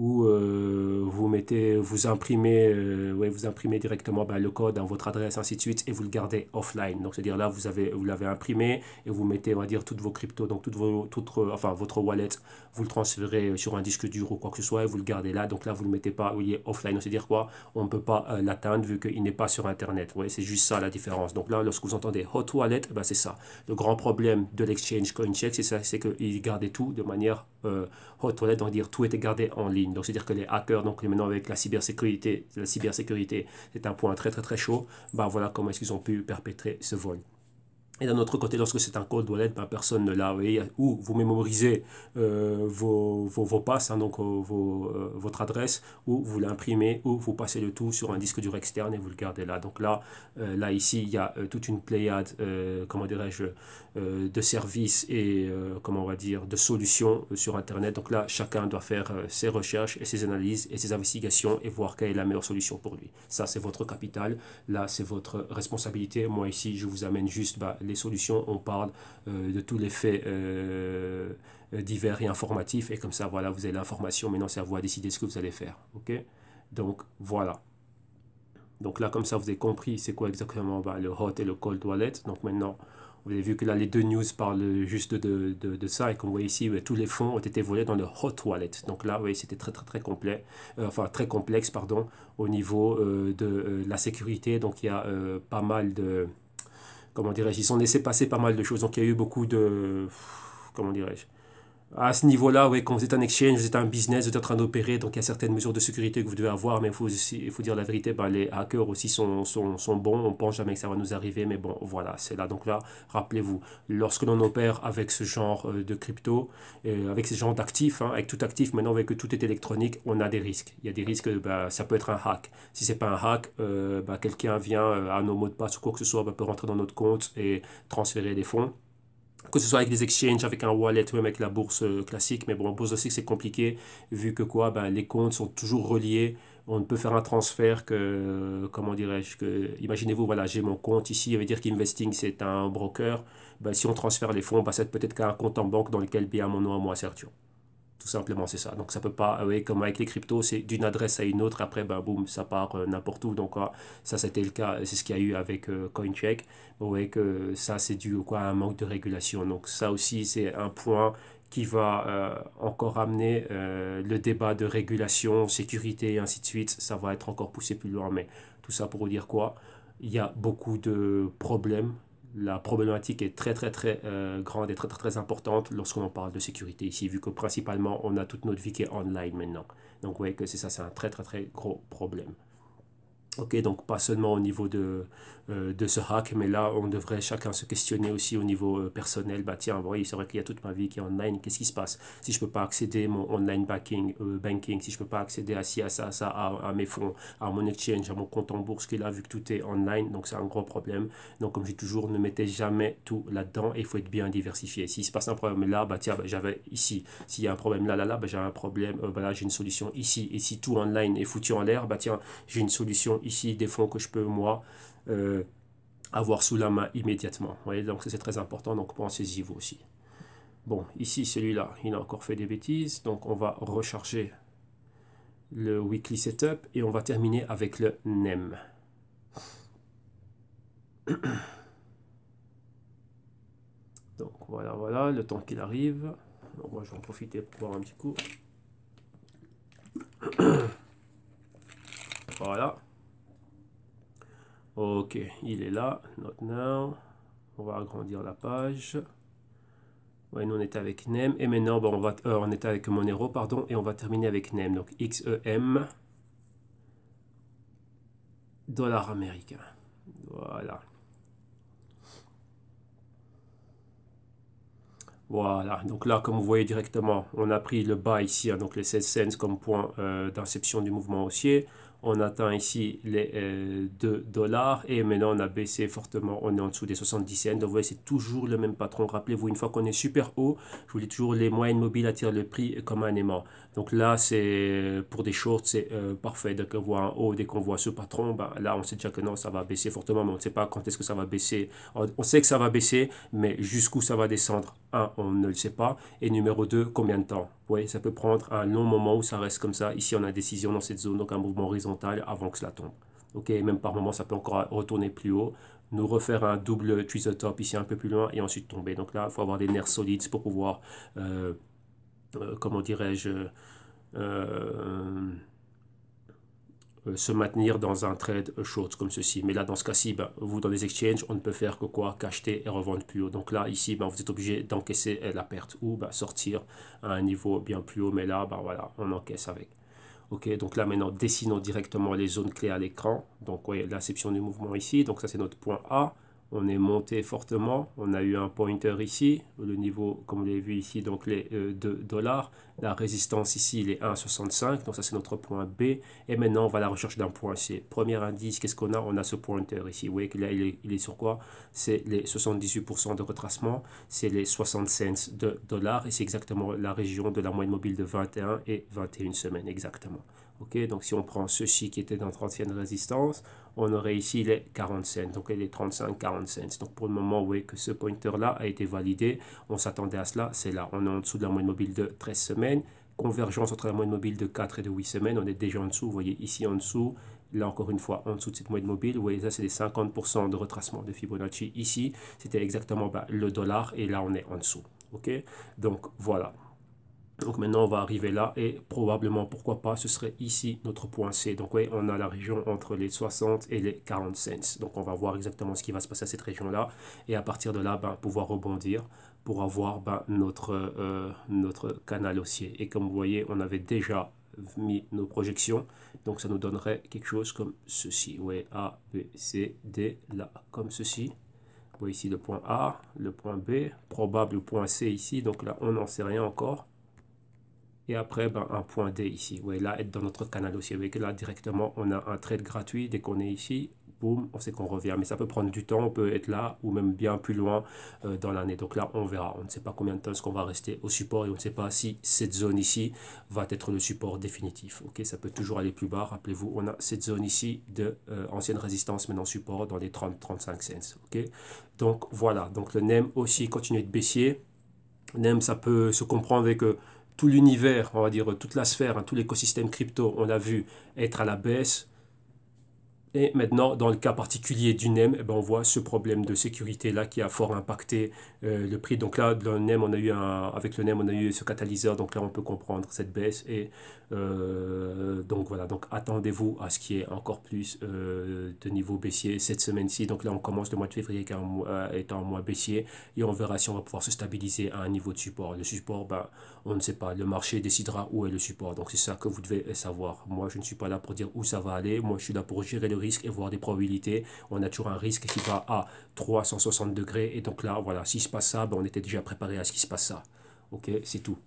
où euh, vous mettez, vous imprimez, euh, vous imprimez directement bah, le code dans votre adresse, ainsi de suite, et vous le gardez offline. Donc, c'est-à-dire là, vous avez, vous l'avez imprimé et vous mettez, on va dire, toutes vos cryptos, donc toutes vos, euh, enfin, votre wallet, vous le transférez sur un disque dur ou quoi que ce soit et vous le gardez là. Donc là, vous ne le mettez pas, vous est offline. C'est-à-dire quoi On ne peut pas l'atteindre vu qu'il n'est pas sur Internet. Ouais, c'est juste ça la différence. Donc là, lorsque vous entendez hot wallet, bah, c'est ça. Le grand problème de l'exchange CoinCheck, c'est ça, c'est qu'il gardait tout de manière hot wallet, on va dire tout était gardé en ligne. Donc c'est-à-dire que les hackers, donc maintenant avec la cybersécurité, la cybersécurité c'est un point très très très chaud, ben voilà comment est-ce qu'ils ont pu perpétrer ce vol. Et d'un autre côté, lorsque c'est un code wallet, ben personne ne l'a. Ou vous mémorisez euh, vos, vos, vos, passes, hein, donc euh, euh, votre adresse, ou vous l'imprimez, ou vous passez le tout sur un disque dur externe et vous le gardez là. Donc là, là ici, il y a toute une pléiade, comment dirais-je, de services et, comment on va dire, de solutions sur Internet. Donc là, chacun doit faire ses recherches et ses analyses et ses investigations et voir quelle est la meilleure solution pour lui. Ça, c'est votre capital. Là, c'est votre responsabilité. Moi, ici, je vous amène juste les bah, solutions, on parle euh, de tous les faits euh, euh, divers et informatifs. Et comme ça, voilà, vous avez l'information. Maintenant, c'est à vous à décider ce que vous allez faire. OK Donc, voilà. Donc là, comme ça, vous avez compris c'est quoi exactement bah, le hot et le cold wallet. Donc maintenant, vous avez vu que là, les deux news parlent juste de, de, ça. Et comme vous voyez ici, tous les fonds ont été volés dans le hot wallet. Donc là, oui c'était très, très, très complet. enfin, très complexe, pardon, au niveau de la sécurité. Donc il y a pas mal de comment dirais-je, ils ont laissé passer pas mal de choses. Donc il y a eu beaucoup de, comment dirais-je, à ce niveau-là, oui, quand vous êtes un exchange, vous êtes un business, vous êtes en train d'opérer, donc il y a certaines mesures de sécurité que vous devez avoir, mais il faut, faut dire la vérité, ben, les hackers aussi sont, sont, bons, on ne pense jamais que ça va nous arriver, mais bon, voilà, c'est là. Donc là, rappelez-vous, lorsque l'on opère avec ce genre euh, de crypto, euh, avec ce genre d'actifs, hein, avec tout actif, maintenant, avec que tout est électronique, on a des risques. Il y a des risques, ben, ça peut être un hack. Si ce n'est pas un hack, euh, ben, quelqu'un vient à nos mots de passe ou quoi que ce soit, peut rentrer dans notre compte et transférer des fonds que ce soit avec des exchanges, avec un wallet ou avec la bourse euh, classique. Mais bon, pose aussi que c'est compliqué vu que quoi, ben, les comptes sont toujours reliés. On ne peut faire un transfert que, euh, comment dirais-je, que, imaginez-vous, voilà, j'ai mon compte ici, il veut dire qu'Investing, c'est un broker. Ben, si on transfère les fonds, ben, c'est peut-être qu'un compte en banque dans lequel il à mon nom à moi, Sergio tout simplement, c'est ça. Donc ça peut pas, oui, comme avec les cryptos, c'est d'une adresse à une autre, après, ben boum, ça part euh, n'importe où. Donc ah, ça, c'était le cas, c'est ce qu'il y a eu avec euh, CoinCheck. Vous voyez que ça, c'est dû quoi, à un manque de régulation. Donc ça aussi, c'est un point qui va euh, encore amener le débat de régulation, sécurité et ainsi de suite. Ça va être encore poussé plus loin, mais tout ça pour vous dire quoi Il y a beaucoup de problèmes la problématique est très très très euh, grande et très très très importante lorsqu'on parle de sécurité ici, vu que principalement on a toute notre vie qui est online maintenant. Donc vous voyez que c'est ça, c'est un très très très gros problème. Ok, donc pas seulement au niveau de, euh, de ce hack, mais là, on devrait chacun se questionner aussi au niveau euh, personnel. Bah tiens, oui, c'est vrai qu'il y a toute ma vie qui est online, qu'est-ce qui se passe Si je peux pas accéder à mon online banking, euh, banking si je peux pas accéder à ci, à ça, à ça, à, mes fonds, à mon exchange, à mon compte en bourse, est là, vu que tout est online, donc c'est un gros problème. Donc, comme j'ai toujours, ne mettez jamais tout là-dedans il faut être bien diversifié. S'il se passe un problème là, bah tiens, bah, j'avais ici. S'il y a un problème là, là, là, bah, j'ai un problème, voilà bah, j'ai une solution ici. Et si tout online est foutu en l'air, bah tiens, j'ai une solution ici, des fonds que je peux, moi, euh, avoir sous la main immédiatement. Voyez, donc c'est très important, donc pensez-y vous aussi. Bon, ici celui-là, il a encore fait des bêtises, donc on va recharger le weekly setup et on va terminer avec le NEM. Donc voilà, voilà, le temps qu'il arrive. moi je vais en profiter pour voir un petit coup. voilà. Ok, il est là. Not now. On va agrandir la page. Oui, nous on est avec NEM. Et maintenant, bon, on, va, euh, on avec Monero, pardon. Et on va terminer avec NEM. Donc XEM. Dollar américain. Voilà. Voilà, donc là, comme vous voyez directement, on a pris le bas ici, hein, donc les 16 cents comme point euh, d'inception du mouvement haussier on atteint ici les 2 euh, dollars et maintenant on a baissé fortement, on est en dessous des 70 cents. Donc vous voyez, c'est toujours le même patron. Rappelez-vous, une fois qu'on est super haut, je vous dis toujours, les moyennes mobiles attirent le prix comme un aimant. Donc là, c'est euh, pour des shorts, c'est euh, parfait. Dès qu'on voit un haut, dès qu'on voit ce patron, bah, là, on sait déjà que non, ça va baisser fortement, mais on ne sait pas quand est-ce que ça va baisser. On sait que ça va baisser, mais jusqu'où ça va descendre, on ne le sait pas. Et numéro 2, combien de temps Oui, ça peut prendre un long moment où ça reste comme ça. Ici, on a décision dans cette zone, donc un mouvement horizontal avant que cela tombe. Ok, même par moment, ça peut encore retourner plus haut, nous refaire un double twist top ici un peu plus loin et ensuite tomber. Donc là, il faut avoir des nerfs solides pour pouvoir, euh, euh, comment dirais-je, euh, se maintenir dans un trade short comme ceci. Mais là, dans ce cas-ci, ben, vous, dans les exchanges, on ne peut faire que quoi Qu'acheter et revendre plus haut. Donc là, ici, ben, vous êtes obligé d'encaisser la perte ou ben, sortir à un niveau bien plus haut. Mais là, voilà, on encaisse avec. Ok, donc là maintenant, dessinons directement les zones clés à l'écran. Donc, voyez l'inception du mouvement ici. Donc, ça, c'est notre point A on est monté fortement. On a eu un pointer ici, le niveau, comme vous l'avez vu ici, donc les 2 euh, dollars. La résistance ici, les 1,65. Donc ça, c'est notre point B. Et maintenant, on va à la recherche d'un point C. Premier indice, qu'est-ce qu'on a On a ce pointer ici. Vous voyez que là, il est, il est sur quoi C'est les 78% de retracement. C'est les 60 cents de dollars. Et c'est exactement la région de la moyenne mobile de 21 et 21 semaines, exactement donc si on prend ceci qui était dans 30e résistance, on aurait ici les 40 cents, donc les 35-40 cents. Donc pour le moment, voyez que ce pointer-là a été validé, on s'attendait à cela, c'est là. On est en dessous de la moyenne mobile de 13 semaines, convergence entre la moyenne mobile de 4 et de 8 semaines, on est déjà en dessous, vous voyez ici en dessous, là encore une fois en dessous de cette moyenne mobile, vous voyez ça c'est les 50% de retracement de Fibonacci ici, c'était exactement bah, le dollar et là on est en dessous. ok donc voilà. Donc maintenant, on va arriver là et probablement, pourquoi pas, ce serait ici notre point C. Donc oui, on a la région entre les 60 et les 40 cents. Donc on va voir exactement ce qui va se passer à cette région-là et à partir de là, ben, pouvoir rebondir pour avoir ben, notre, euh, notre canal haussier. Et comme vous voyez, on avait déjà mis nos projections. Donc ça nous donnerait quelque chose comme ceci. Oui, A, B, C, D, là, comme ceci. Vous voyez ici le point A, le point B, probable point C ici. Donc là, on n'en sait rien encore. Et après, ben, un point D ici. Ouais, là, être dans notre canal aussi. Vous voyez que là, directement, on a un trade gratuit. Dès qu'on est ici, boum, on sait qu'on revient. Mais ça peut prendre du temps. On peut être là ou même bien plus loin euh, dans l'année. Donc là, on verra. On ne sait pas combien de temps est-ce qu'on va rester au support et on ne sait pas si cette zone ici va être le support définitif. Ok, ça peut toujours aller plus bas. Rappelez-vous, on a cette zone ici de euh, ancienne résistance, maintenant support dans les 30-35 cents. Ok, donc voilà. Donc le NEM aussi continue de baisser NEM, ça peut se comprendre avec... Euh, tout l'univers, on va dire toute la sphère, hein, tout l'écosystème crypto, on l'a vu être à la baisse et maintenant, dans le cas particulier du NEM, eh ben, on voit ce problème de sécurité-là qui a fort impacté euh, le prix. Donc là, le NEM, on a eu un, avec le NEM, on a eu ce catalyseur. Donc là, on peut comprendre cette baisse. Et euh, donc voilà, donc attendez-vous à ce qu'il y ait encore plus euh, de niveau baissier cette semaine-ci. Donc là, on commence le mois de février qui est un mois, baissier. Et on verra si on va pouvoir se stabiliser à un niveau de support. Le support, ben, on ne sait pas. Le marché décidera où est le support. Donc c'est ça que vous devez savoir. Moi, je ne suis pas là pour dire où ça va aller. Moi, je suis là pour gérer les risque et voir des probabilités. On a toujours un risque qui va à 360 degrés. Et donc là, voilà, s'il se passe ça, ben on était déjà préparé à ce qui se passe ça. Ok, c'est tout.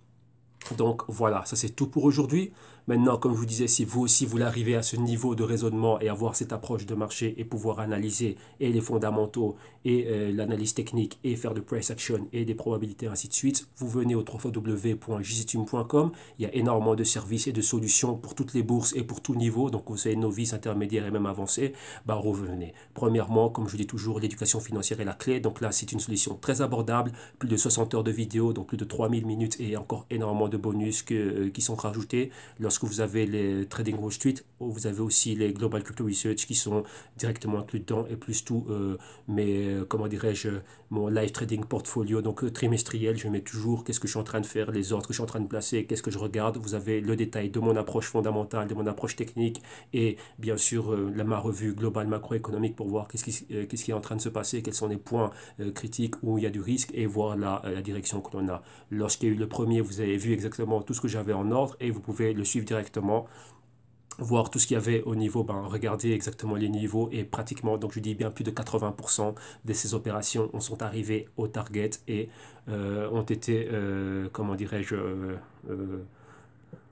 Donc voilà, ça c'est tout pour aujourd'hui. Maintenant, comme je vous disais, si vous aussi vous arriver à ce niveau de raisonnement et avoir cette approche de marché et pouvoir analyser et les fondamentaux et euh, l'analyse technique et faire de price action et des probabilités ainsi de suite, vous venez au www.jisitum.com. Il y a énormément de services et de solutions pour toutes les bourses et pour tout niveau. Donc, vous savez, novice, intermédiaire et même avancé, bah, revenez. Premièrement, comme je dis toujours, l'éducation financière est la clé. Donc là, c'est une solution très abordable. Plus de 60 heures de vidéos, donc plus de 3000 minutes et encore énormément de bonus euh, qui sont rajoutés que vous avez les trading Wall Tweets vous avez aussi les Global Crypto Research qui sont directement inclus dedans et plus tout euh, mes, euh, comment dirais-je, mon live trading portfolio, donc euh, trimestriel. Je mets toujours qu'est-ce que je suis en train de faire, les ordres que je suis en train de placer, qu'est-ce que je regarde. Vous avez le détail de mon approche fondamentale, de mon approche technique et bien sûr la, ma revue globale macroéconomique pour voir qu'est-ce qui, qu'est-ce qui est en train de se passer, quels sont les points critiques où il y a du risque et voir la, la direction que l'on a. Lorsqu'il y a eu le premier, vous avez vu exactement tout ce que j'avais en ordre et vous pouvez le suivre directement voir tout ce qu'il y avait au niveau, ben, regarder exactement les niveaux et pratiquement, donc je dis bien plus de 80% de ces opérations ont sont arrivées au target et euh, ont été, euh, comment dirais-je, euh,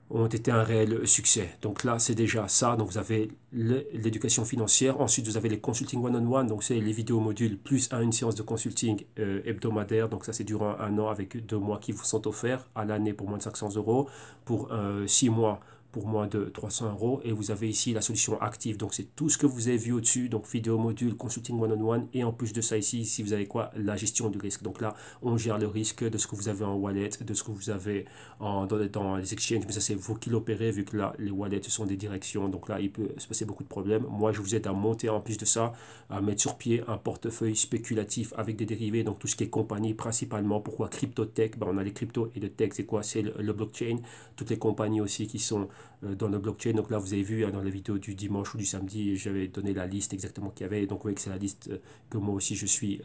ont été un réel succès. Donc là, c'est déjà ça. Donc vous avez l'éducation financière. Ensuite, vous avez les consulting one-on-one. Donc c'est les vidéos modules plus à une séance de consulting hebdomadaire. Donc ça, c'est durant un an avec deux mois qui vous sont offerts à l'année pour moins de 500 euros. Pour six mois, pour moins de 300 euros. Et vous avez ici la solution active. Donc, c'est tout ce que vous avez vu au-dessus. Donc, vidéo module, consulting one-on-one. Et en plus de ça, ici, si vous avez quoi La gestion du risque. Donc là, on gère le risque de ce que vous avez en wallet, de ce que vous avez en, dans, les exchanges. Mais ça, c'est vous qui l'opérez, vu que là, les wallets, sont des directions. Donc là, il peut se passer beaucoup de problèmes. Moi, je vous aide à monter en plus de ça, à mettre sur pied un portefeuille spéculatif avec des dérivés. Donc, tout ce qui est compagnie, principalement. Pourquoi crypto-tech ben, On a les crypto et le tech, c'est quoi C'est le blockchain. Toutes les compagnies aussi qui sont euh, dans le blockchain Donc là, vous avez vu euh, dans la vidéo du dimanche ou du samedi, j'avais donné la liste exactement qu'il y avait. Donc vous voyez que c'est la liste euh, que moi aussi je suis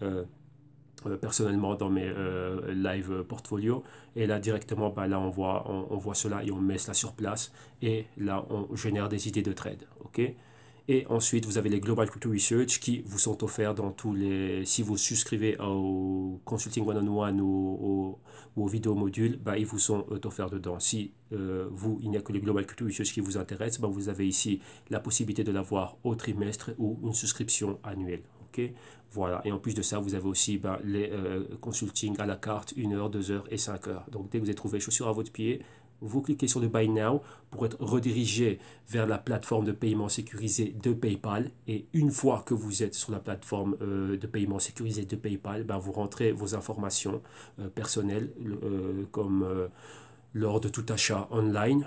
personnellement dans mes live portfolio et là directement bah, là on voit on, voit cela et on met cela sur place et là on génère des idées de trade ok et ensuite, vous avez les Global couture Research qui vous sont offerts dans tous les. Si vous souscrivez au Consulting One-on-One ou, aux vidéos modules, bah, ils vous sont euh, offerts dedans. Si euh, vous, il n'y a que les Global couture Research qui vous intéressent bah, vous avez ici la possibilité de l'avoir au trimestre ou une souscription annuelle. ok Voilà. Et en plus de ça, vous avez aussi bah, les euh, consulting à la carte, 1 heure, 2 heures et 5 heures. Donc dès que vous avez trouvé chaussures à votre pied, vous cliquez sur le Buy Now pour être redirigé vers la plateforme de paiement sécurisé de PayPal. Et une fois que vous êtes sur la plateforme euh, de paiement sécurisé de PayPal, ben, vous rentrez vos informations euh, personnelles euh, comme lors de tout achat online.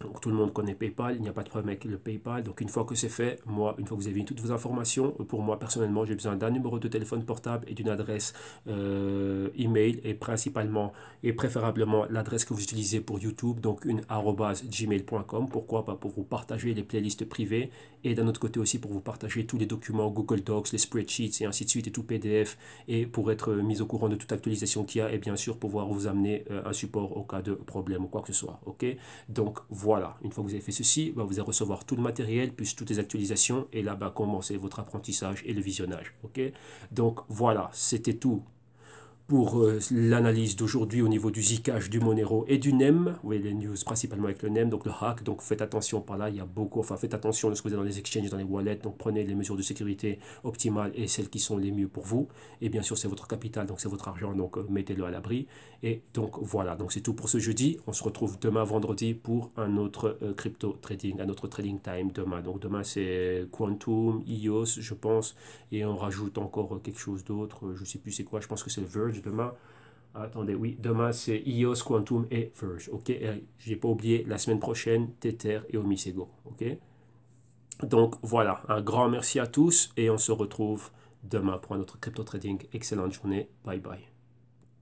Donc tout le monde connaît PayPal, il n'y a pas de problème avec le PayPal. Donc une fois que c'est fait, moi, une fois que vous avez toutes vos informations, euh, pour moi personnellement, j'ai besoin d'un numéro de téléphone portable et d'une adresse euh, email et principalement et préférablement l'adresse que vous utilisez pour YouTube, donc une gmail.com. Pourquoi Pas pour vous partager les playlists privées et d'un autre côté aussi pour vous partager tous les documents Google Docs, les spreadsheets et ainsi de suite et tout PDF et pour être mis au courant de toute actualisation qu'il y a et bien sûr pouvoir vous amener euh, un support au cas de problème ou quoi que ce soit. Ok Donc voilà voilà, une fois que vous avez fait ceci, bah, vous allez recevoir tout le matériel, plus toutes les actualisations, et là, bah, commencez votre apprentissage et le visionnage. Donc voilà, c'était tout pour euh, l'analyse d'aujourd'hui au niveau du zikage, du Monero et du NEM. Oui, les news principalement avec le NEM, donc le hack. Donc faites attention par là, il y a beaucoup. Enfin, faites attention ce que vous avez dans les exchanges, dans les wallets. Donc prenez les mesures de sécurité optimales et celles qui sont les mieux pour vous. Et bien sûr, c'est votre capital, donc c'est votre argent, donc euh, mettez-le à l'abri. Et donc voilà, donc c'est tout pour ce jeudi. On se retrouve demain vendredi pour un autre euh, crypto trading, un autre trading time demain. Donc demain c'est Quantum, IOS, je pense, et on rajoute encore quelque chose d'autre. Je sais plus c'est quoi. Je pense que c'est Verge demain. Attendez, oui, demain c'est IOS, Quantum et Verge. Ok, j'ai pas oublié la semaine prochaine, Tether et Omisego. Ok, donc voilà, un grand merci à tous et on se retrouve demain pour un autre crypto trading. Excellente journée, bye bye.